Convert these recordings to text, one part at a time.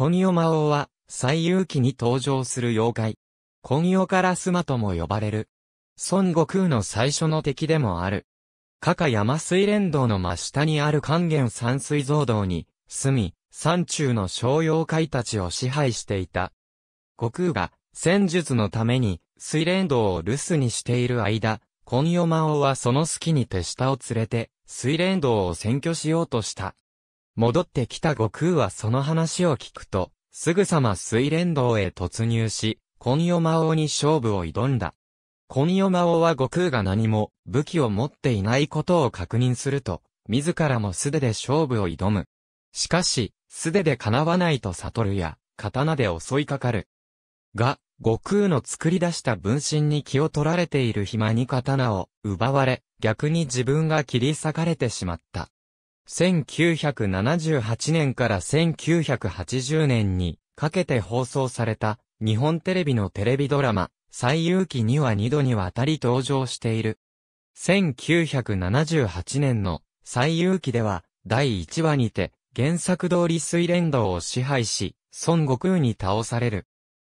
今夜魔王は、最遊記に登場する妖怪。今夜からスマとも呼ばれる。孫悟空の最初の敵でもある。加賀山水連道の真下にある還元山水蔵道に、住み、山中の小妖怪たちを支配していた。悟空が、戦術のために、水連道を留守にしている間、今夜魔王はその隙に手下を連れて、水連道を占拠しようとした。戻ってきた悟空はその話を聞くと、すぐさま水連動へ突入し、今夜魔王に勝負を挑んだ。今夜魔王は悟空が何も武器を持っていないことを確認すると、自らも素手で勝負を挑む。しかし、素手で叶わないと悟るや、刀で襲いかかる。が、悟空の作り出した分身に気を取られている暇に刀を奪われ、逆に自分が切り裂かれてしまった。1978年から1980年にかけて放送された日本テレビのテレビドラマ、最有機には二度にわたり登場している。1978年の最有機では第1話にて原作通り水連動を支配し、孫悟空に倒される。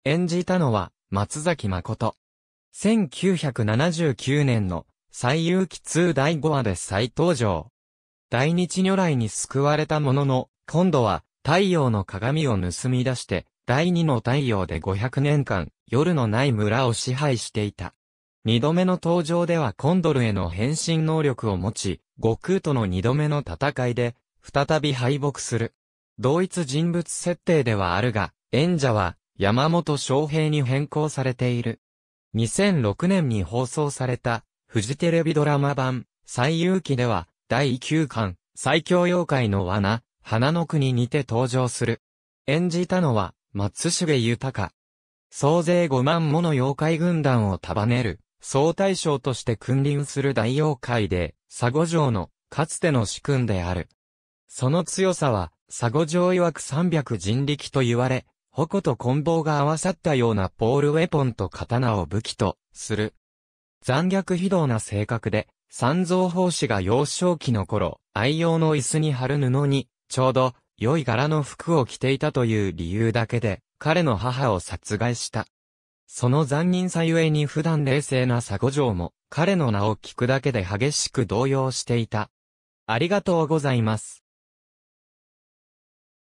演じたのは松崎誠。1979年の最有機2第5話で再登場。大日如来に救われたものの、今度は太陽の鏡を盗み出して、第二の太陽で500年間、夜のない村を支配していた。二度目の登場ではコンドルへの変身能力を持ち、悟空との二度目の戦いで、再び敗北する。同一人物設定ではあるが、演者は山本翔平に変更されている。2006年に放送された、フジテレビドラマ版、最有機では、第9巻、最強妖怪の罠、花の国にて登場する。演じたのは、松重豊。総勢5万もの妖怪軍団を束ねる、総大将として君臨する大妖怪で、佐護城の、かつての主君である。その強さは、佐護城曰く300人力と言われ、矛と棍棒が合わさったようなポールウェポンと刀を武器と、する。残虐非道な性格で、三蔵法師が幼少期の頃、愛用の椅子に貼る布に、ちょうど、良い柄の服を着ていたという理由だけで、彼の母を殺害した。その残忍さゆえに普段冷静な佐古城も、彼の名を聞くだけで激しく動揺していた。ありがとうございます。